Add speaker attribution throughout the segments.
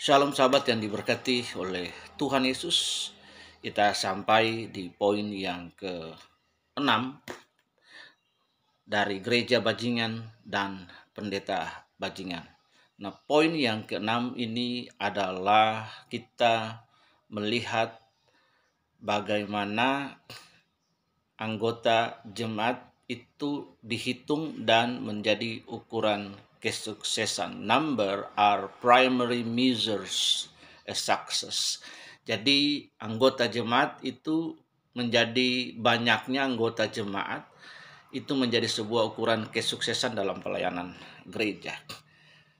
Speaker 1: Shalom sahabat yang diberkati oleh Tuhan Yesus. Kita sampai di poin yang ke-6 dari gereja bajingan dan pendeta bajingan. Nah, poin yang ke-6 ini adalah kita melihat bagaimana anggota jemaat itu dihitung dan menjadi ukuran kesuksesan. Number are primary measures of eh, success. Jadi anggota jemaat itu menjadi banyaknya anggota jemaat itu menjadi sebuah ukuran kesuksesan dalam pelayanan gereja.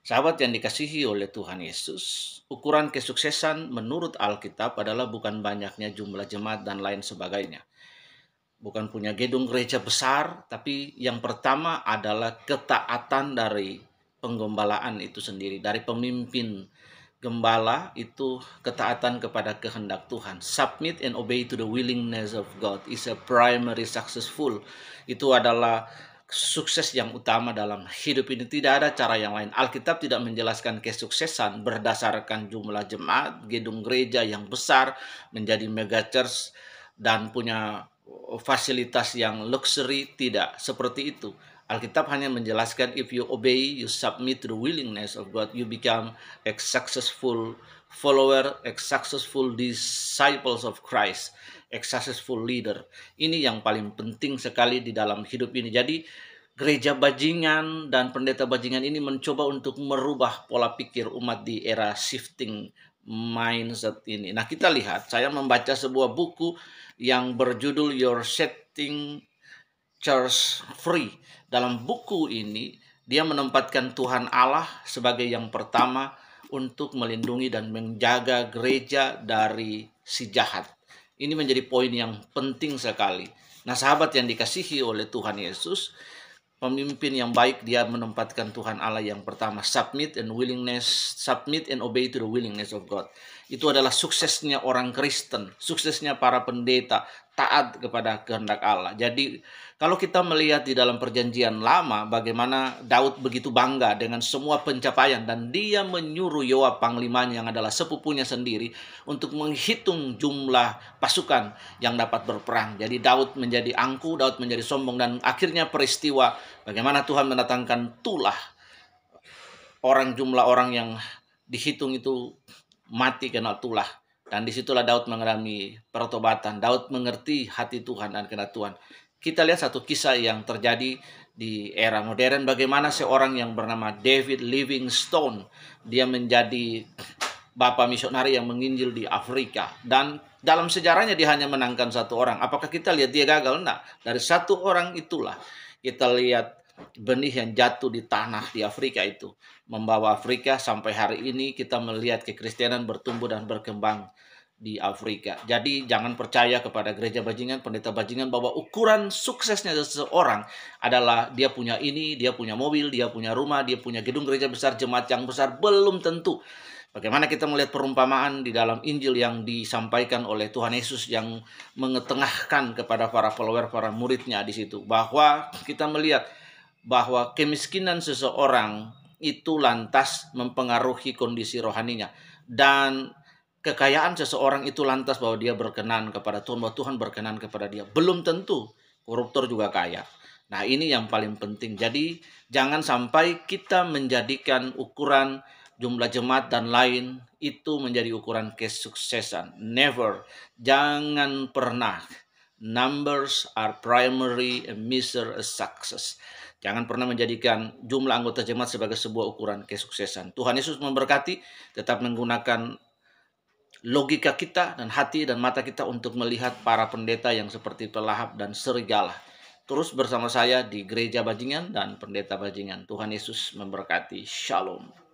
Speaker 1: Sahabat yang dikasihi oleh Tuhan Yesus, ukuran kesuksesan menurut Alkitab adalah bukan banyaknya jumlah jemaat dan lain sebagainya. Bukan punya gedung gereja besar, tapi yang pertama adalah ketaatan dari penggembalaan itu sendiri dari pemimpin gembala itu ketaatan kepada kehendak Tuhan. Submit and obey to the willingness of God is a primary successful. Itu adalah sukses yang utama dalam hidup ini. Tidak ada cara yang lain. Alkitab tidak menjelaskan kesuksesan berdasarkan jumlah jemaat, gedung gereja yang besar, menjadi mega church, dan punya fasilitas yang luxury tidak seperti itu. Alkitab hanya menjelaskan if you obey, you submit to the willingness of God, you become a successful follower, a successful disciples of Christ, a successful leader. Ini yang paling penting sekali di dalam hidup ini. Jadi gereja bajingan dan pendeta bajingan ini mencoba untuk merubah pola pikir umat di era shifting mindset ini. Nah, kita lihat saya membaca sebuah buku yang berjudul Your Setting Church Free. Dalam buku ini dia menempatkan Tuhan Allah sebagai yang pertama untuk melindungi dan menjaga gereja dari si jahat. Ini menjadi poin yang penting sekali. Nah, sahabat yang dikasihi oleh Tuhan Yesus, pemimpin yang baik dia menempatkan Tuhan Allah yang pertama submit and willingness submit and obey to the willingness of God itu adalah suksesnya orang Kristen suksesnya para pendeta taat kepada kehendak Allah. Jadi kalau kita melihat di dalam perjanjian lama bagaimana Daud begitu bangga dengan semua pencapaian dan dia menyuruh Yoab panglimanya yang adalah sepupunya sendiri untuk menghitung jumlah pasukan yang dapat berperang. Jadi Daud menjadi angku, Daud menjadi sombong dan akhirnya peristiwa bagaimana Tuhan mendatangkan tulah orang jumlah orang yang dihitung itu mati kena tulah dan disitulah Daud mengalami pertobatan. Daud mengerti hati Tuhan dan kena Tuhan. Kita lihat satu kisah yang terjadi di era modern bagaimana seorang yang bernama David Livingstone dia menjadi bapak misionari yang menginjil di Afrika dan dalam sejarahnya dia hanya menangkan satu orang. Apakah kita lihat dia gagal? Nah, dari satu orang itulah kita lihat benih yang jatuh di tanah di Afrika itu membawa Afrika sampai hari ini kita melihat kekristenan bertumbuh dan berkembang di Afrika. Jadi jangan percaya kepada gereja bajingan, pendeta bajingan bahwa ukuran suksesnya seseorang adalah dia punya ini, dia punya mobil, dia punya rumah, dia punya gedung gereja besar, jemaat yang besar, belum tentu. Bagaimana kita melihat perumpamaan di dalam Injil yang disampaikan oleh Tuhan Yesus yang mengetengahkan kepada para follower, para muridnya di situ. Bahwa kita melihat bahwa kemiskinan seseorang itu lantas mempengaruhi kondisi rohaninya dan kekayaan seseorang itu lantas bahwa dia berkenan kepada Tuhan bahwa Tuhan berkenan kepada dia belum tentu koruptor juga kaya nah ini yang paling penting jadi jangan sampai kita menjadikan ukuran jumlah jemaat dan lain itu menjadi ukuran kesuksesan never jangan pernah numbers are primary and measure of success. Jangan pernah menjadikan jumlah anggota jemaat sebagai sebuah ukuran kesuksesan. Tuhan Yesus memberkati, tetap menggunakan logika kita dan hati dan mata kita untuk melihat para pendeta yang seperti pelahap dan serigala. Terus bersama saya di Gereja Bajingan dan Pendeta Bajingan. Tuhan Yesus memberkati. Shalom.